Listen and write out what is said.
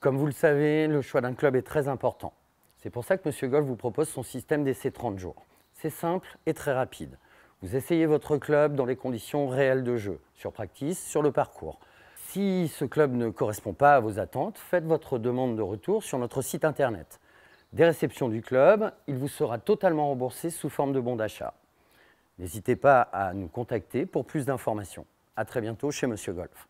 Comme vous le savez, le choix d'un club est très important. C'est pour ça que Monsieur Golf vous propose son système d'essai 30 jours. C'est simple et très rapide. Vous essayez votre club dans les conditions réelles de jeu, sur practice, sur le parcours. Si ce club ne correspond pas à vos attentes, faites votre demande de retour sur notre site internet. Des réceptions du club, il vous sera totalement remboursé sous forme de bon d'achat. N'hésitez pas à nous contacter pour plus d'informations. À très bientôt chez Monsieur Golf.